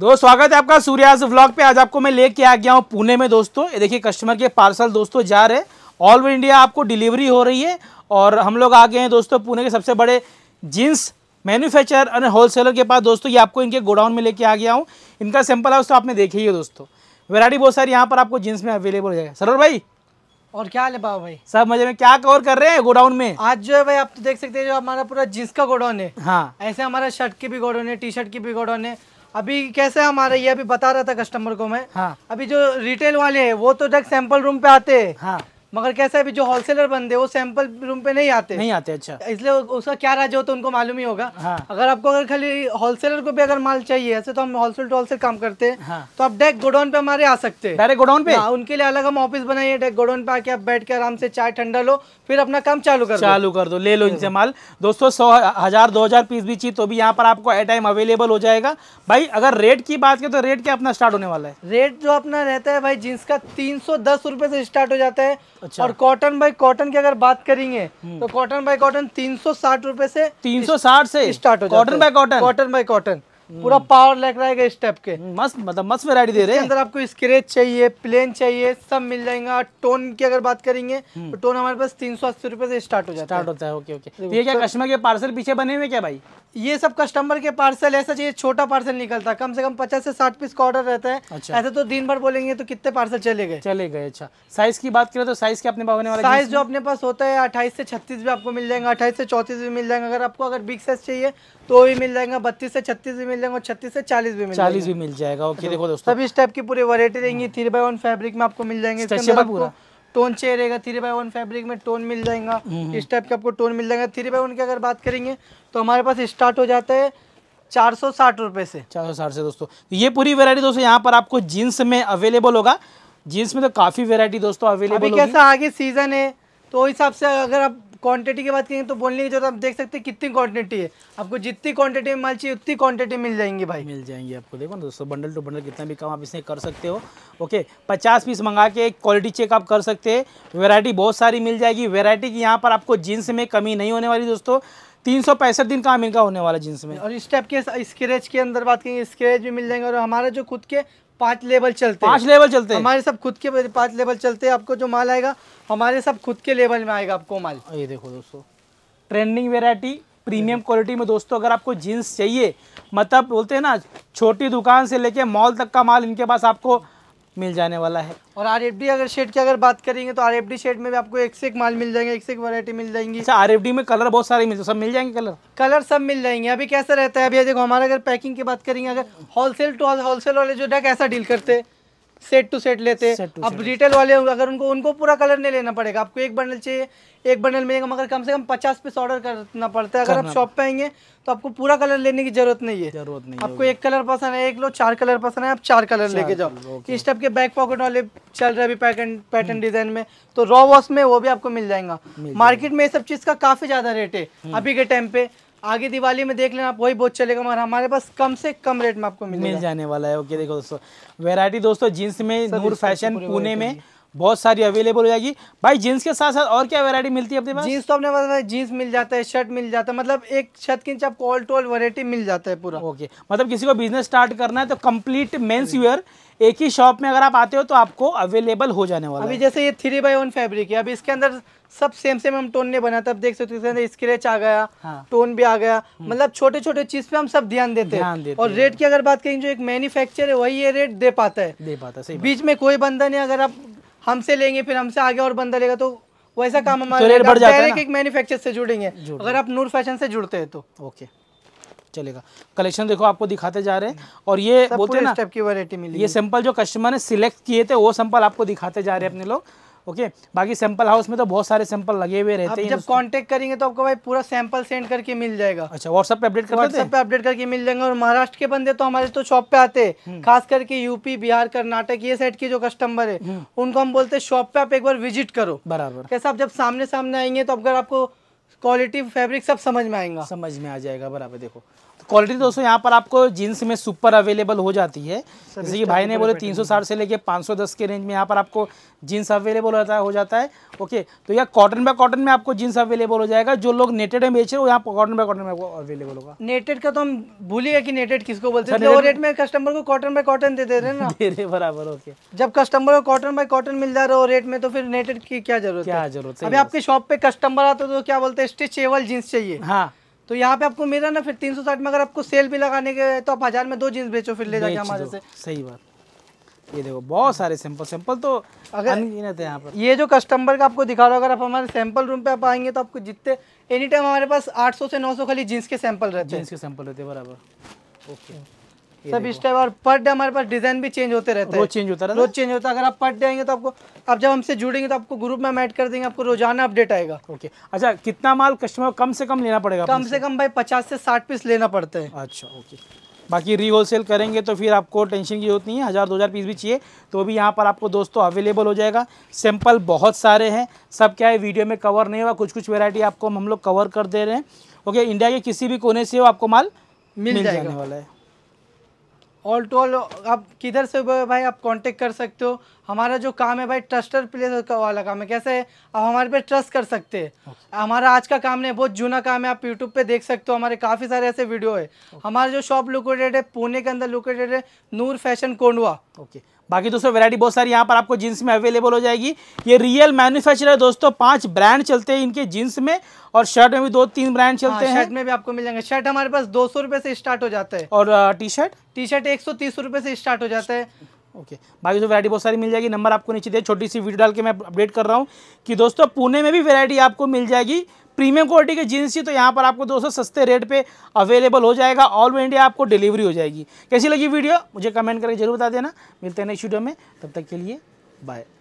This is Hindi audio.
दोस्त स्वागत है आपका सूर्याज व्लॉग पे आज आपको मैं लेके आ गया हूँ पुणे में दोस्तों ये देखिए कस्टमर के पार्सल दोस्तों जा रहे ऑल ओवर इंडिया आपको डिलीवरी हो रही है और हम लोग आ गए हैं दोस्तों पुणे के सबसे बड़े जींस मैन्युफैक्चर और होलसेलर के पास दोस्तों ये आपको इनके गोडाउन में लेके आ गया हूँ इनका सैंपल है दोस्तों आपने देखे ही है दोस्तों वेराइटी बहुत सारी यहाँ पर आपको जीन्स में अवेलेबल हो जाएगा सरोर भाई और क्या हाल है बाबा भाई सब मजे में क्या कवर कर रहे हैं गोडाउन में आज जो है भाई आप तो देख सकते हैं जो हमारा पूरा जींस का गोडाउन है हाँ ऐसे हमारा शर्ट की भी गोडाउन है टी शर्ट की भी गोडाउन है अभी कैसे हमारा ये अभी बता रहा था कस्टमर को मैं हाँ अभी जो रिटेल वाले हैं वो तो डायरेक्ट सैंपल रूम पे आते हैं हाँ मगर कैसा है जो होलसेलर बंदे वो सैंपल रूम पे नहीं आते नहीं आते अच्छा इसलिए उसका क्या राज हो तो उनको मालूम ही होगा हाँ। अगर आपको अगर खाली होलसेलर को भी अगर माल चाहिए ऐसे तो हम होलसेल टू होलसेल काम करते हैं हाँ। तो आप डेक गोडाउन पे हमारे आ सकते हैं डायरेक्ट गोडाउन पे हाँ, उनके लिए अलग हम ऑफिस बनाइए डेक गोडाउन पे आके आप बैठ के आराम से चाय ठंडा लो फिर अपना काम चालू कर चालू कर दो ले लो इनसे माल दोस्तों सौ हजार दो हजार पीस भी चाहिए तो भी यहाँ पर आपको एट टाइम अवेलेबल हो जाएगा भाई अगर रेट की बात करें तो रेट क्या अपना स्टार्ट होने वाला है रेट जो अपना रहता है भाई जींस का तीन सौ से स्टार्ट हो जाता है अच्छा। और कॉटन बाई कॉटन की अगर बात करेंगे हम्म। तो कॉटन बाई कॉटन तीन सौ साठ रूपए से तीन सौ साठ से स्टार्ट हो cotton by cotton cotton by cotton पूरा पावर लग है इस टाइप के हम्म, मस्त मतलब मस्त वेरायटी दे रहे हैं अंदर आपको स्क्रेच चाहिए प्लेन चाहिए सब मिल जाएगा टोन की अगर बात करेंगे हम्म। तो टोन हमारे पास तीन सौ अस्सी रूपए से स्टार्ट हो जाता है स्टार्ट होता है ओके तो ओके ये क्या कस्टमर के पार्सल पीछे बने हुए क्या भाई ये सब कस्टमर के पार्सल ऐसा चाहिए छोटा पार्सल निकलता कम से कम पचास से साठ पीस का ऑर्डर रहता है अच्छा। ऐसे तो दिन भर बोलेंगे तो कितने पार्सल चले गए चले गए अच्छा साइज की बात करें तो साइज के अपने वाले साइज जो अपने पास होता है अट्ठाईस से छत्तीस भी आपको मिल जाएगा अट्ठाईस से चौतीस भी मिल जाएगा अगर आपको अगर बिग साइज चाहिए तो भी मिल जाएगा बत्तीस से छत्तीस भी मिल जाएगा और छत्तीस से चालीस भी चालीस भी मिल जाएगा ओके देखो तो दोस्तों सब इस टाइप की पूरी वरायटी रहेंगी थ्री बाई वन फेब्रिक में आपको मिल जाएंगे पूरा टोन चाहिए रहेगा थ्री बाई वन फैब्रिक में टोन मिल जाएगा हम्म, हम्म। इस टाइप का आपको टोन मिल जाएगा थ्री बाई वन की अगर बात करेंगे तो हमारे पास स्टार्ट हो जाता है चार सौ साठ रुपये से चार सौ साठ से दोस्तों तो ये पूरी वेरायटी दोस्तों यहाँ पर आपको जीन्स में अवेलेबल होगा जीन्स में तो काफ़ी वेरायटी दोस्तों अवेलेबल कैसा आगे सीजन है तो हिसाब से अगर आप क्वांटिटी की बात करेंगे तो बोलने की जरूरत आप देख सकते हैं कितनी क्वांटिटी है आपको जितनी क्वांटिटी में माल चाहिए उतनी क्वांटिटी मिल जाएंगी भाई मिल जाएंगी आपको देखो ना दोस्तों बंडल टू बंडल कितना भी काम आप इसमें कर सकते हो ओके पचास पीस मंगा के एक क्वालिटी चेक आप कर सकते हैं वेरायटी बहुत सारी मिल जाएगी वेरायटी की यहाँ पर आपको जीन्स में कमी नहीं होने वाली दोस्तों तीन सौ पैंसठ दिन काम इनका होने वाला जींस में और इस टाइप के स्क्रेच के अंदर बात करेंगे स्क्रेच भी मिल जाएंगे और हमारे जो खुद के पांच लेवल चलते पांच लेवल चलते हमारे सब खुद के पांच लेवल चलते हैं आपको जो माल आएगा हमारे सब खुद के लेवल में आएगा आपको माल ये देखो दोस्तों ट्रेंडिंग वेराइटी प्रीमियम क्वालिटी में दोस्तों अगर आपको जीन्स चाहिए मतलब बोलते हैं ना छोटी दुकान से लेके मॉल तक का माल इनके पास आपको मिल जाने वाला है और आर अगर शेड की अगर बात करेंगे तो आर शेड में भी आपको एक से एक माल मिल जाएंगे एक से एक वैरायटी मिल जाएंगी अच्छा आर में कलर बहुत सारे मिल सब मिल जाएंगे कलर कलर सब मिल जाएंगे अभी कैसा रहता है अभी देखो हमारा अगर पैकिंग की बात करेंगे अगर होलसेल टू होलसेल वाले जो है ऐसा डील करते हैं सेट टू सेट लेते अब रिटेल वाले अगर उनको उनको पूरा कलर नहीं लेना पड़ेगा आपको एक बंडल चाहिए एक बंडल मिलेगा मगर कम से कम पचास पीस ऑर्डर करना पड़ता है अगर आप शॉप पे आएंगे तो आपको पूरा कलर लेने की जरूरत नहीं है जरूरत नहीं आपको एक कलर पसंद है एक लो चार कलर पसंद है आप चार कलर लेके जाओ इस टाइप के बैक पॉकेट वाले चल रहे अभी पैटर्न पैटर्न डिजाइन में तो रॉ वॉश में वो भी आपको मिल जाएगा मार्केट में ये सब चीज का काफी ज्यादा रेट है हम्म। अभी के टाइम पे आगे दिवाली में देख लेना आप वही बहुत चलेगा मगर हमारे पास कम से कम रेट में आपको मिल जाने वाला है ओके देखो दोस्तों वेरायटी दोस्तों जीन्स में नूर फैशन पुणे में बहुत सारी अवेलेबल हो जाएगी भाई जींस के साथ साथ और क्या वैरायटी मिलती है अपने पास जींस तो अपने पास जींस मिल जाता है शर्ट मिल जाता है मतलब एक छत के नीचे आपको ऑल टू ऑल वैरायटी मिल जाता है पूरा ओके मतलब किसी को बिजनेस स्टार्ट करना है तो कंप्लीट मेंस वेयर एक ही शॉप में अगर आप आते हो तो आपको अवेलेबल हो जाने वाला अभी है। जैसे ये थ्री बाई वन फेब्रिक है अभी इसके अंदर सब सेम सेम हम टोन ने बना था देख सकते हो स्क्रेच आ गया हाँ। टोन भी आ गया हम्म। मतलब छोटे छोटे चीज पे हम सब ध्यान देते हैं और रेट की अगर बात करें जो एक मैन्युफैक्चर है वही ये रेट दे पाता है दे पाता है बीच में कोई बंदा नहीं अगर आप हमसे लेंगे फिर हमसे आगे और बंदा लेगा तो वैसा काम तो हमारे डायरेक्ट एक मैन्युफैक्चर से जुड़ेंगे अगर आप नूर फैशन से जुड़ते हैं तो ओके चलेगा कलेक्शन देखो आपको दिखाते जा रहे हैं और ये बोलते हैं ना की वैरायटी मिली ये सैंपल जो कस्टमर ने सिलेक्ट किए थे वो सैंपल आपको दिखाते जा रहे हैं अपने लोग ओके बाकी सैंपल हाउस में तो बहुत सारे सैंपल लगे हुए रहते हैं जब कांटेक्ट करेंगे तो आपको भाई पूरा सैंपल सेंड करके मिल जाएगा अच्छा व्हाट्सएप पे अपडेट कर व्हाट्सएप पे अपडेट करके मिल जाएंगे और महाराष्ट्र के बंदे तो हमारे तो शॉप पे आते हैं हम्म। खास करके यूपी बिहार कर्नाटक ये साइड के जो कस्टमर है हम्म। उनको हम बोलते हैं शॉप पे आप एक बार विजिट करो बराबर कैसे आप जब सामने सामने आएंगे तो अगर आपको क्वालिटी फैब्रिक सब समझ में आएगा समझ में आ जाएगा बराबर देखो क्वालिटी तो दोस्तों यहाँ पर आपको जीन्स में सुपर अवेलेबल हो जाती है जैसे कि भाई ने बोले 360 से लेके 510 के रेंज में यहाँ पर आपको जीन्स अवेलेबल होता है हो जाता है ओके तो यह कॉटन बाय कॉटन में आपको जीन्स अवेलेबल हो जाएगा जो लोग नेटेड में बेच रहे हो यहाँ कॉटन बाय कॉटन में आपको अवेलेबल होगा नेटेड का तो हम भूलिएगा कि नेटेड किसको बोलते हैं लो रेट में कस्टमर को कॉटन बाय कॉटन दे दे रहे ना दे रहे बराबर ओके जब कस्टमर को कॉटन बाय कॉटन मिल जा रहा हो रेट में तो फिर नेटेड की क्या जरूरत क्या जरूरत है अभी आपके शॉप पे कस्टमर आता तो क्या बोलते बोलते हैं स्ट्रेचेबल जीन्स चाहिए हाँ तो यहाँ पे आपको मेरा ना फिर तीन सौ साठ में अगर आपको सेल भी लगाने के तो आप हजार में दो जीन्स बेचो फिर ले जाके हमारे से सही बात ये देखो बहुत सारे सैंपल सैंपल तो अगर यहाँ पर ये जो कस्टमर का आपको दिखा रहा हूँ अगर आप हमारे सैंपल रूम पे आप आएंगे तो आपको जितने एनी टाइम हमारे पास 800 से 900 खाली जीन्स के सैंपल रहते हैं जीन्स के सैंपल रहते हैं बराबर ओके सब इस टाइप और पर डे हमारे पास डिजाइन भी चेंज होते रहते हैं चेंज होता है रोज चेंज होता है अगर आप पर डे आएंगे तो आपको आप जब हमसे जुड़ेंगे तो आपको ग्रुप में ऐड कर देंगे आपको रोजाना अपडेट आएगा ओके अच्छा कितना माल कस्टमर कम से कम लेना पड़ेगा कम से कम भाई पचास से साठ पीस लेना पड़ता है अच्छा ओके बाकी री होल सेल करेंगे तो फिर आपको टेंशन की जरूरत नहीं है हज़ार दो हज़ार पीस भी चाहिए तो भी यहाँ पर आपको दोस्तों अवेलेबल हो जाएगा सैंपल बहुत सारे हैं सब क्या है वीडियो में कवर नहीं हुआ कुछ कुछ वेरायटी आपको हम लोग कवर कर दे रहे हैं ओके इंडिया के किसी भी कोने से वो आपको माल मिल, मिल जाएगा। जाने वाला है ऑल टू ऑल आप किधर से भाई आप कांटेक्ट कर सकते हो हमारा जो काम है भाई ट्रस्टर प्लेस का वाला काम है कैसे आप हमारे पे ट्रस्ट कर सकते हैं okay. हमारा आज का काम नहीं बहुत जूना काम है आप यूट्यूब पे देख सकते हो हमारे काफ़ी सारे ऐसे वीडियो है okay. हमारा जो शॉप लोकेटेड है पुणे के अंदर लोकेटेड है Noor fashion Kondhwa okay okay. बाकी दोस्तों वैरायटी बहुत सारी यहाँ पर आपको जींस में अवेलेबल हो जाएगी ये रियल मैन्युफैक्चरर है दोस्तों पांच ब्रांड चलते हैं इनके जीन्स में और शर्ट में भी दो तीन ब्रांड हाँ, चलते हैं शर्ट में भी आपको मिल जाएंगे शर्ट हमारे पास दो सौ से स्टार्ट हो जाता है और टी शर्ट टी शर्ट एक सौ तीस से स्टार्ट हो जाता है ओके okay. बाकी जो वैरायटी बहुत सारी मिल जाएगी नंबर आपको नीचे दे छोटी सी वीडियो डाल के मैं अपडेट कर रहा हूँ कि दोस्तों पुणे में भी वैरायटी आपको मिल जाएगी प्रीमियम क्वालिटी के जीन्स ही तो यहाँ पर आपको दोस्तों सस्ते रेट पे अवेलेबल हो जाएगा ऑल ओवर इंडिया आपको डिलीवरी हो जाएगी कैसी लगी वीडियो मुझे कमेंट करके जरूर बता देना मिलते हैं नेक्स्ट वीडियो में तब तक के लिए बाय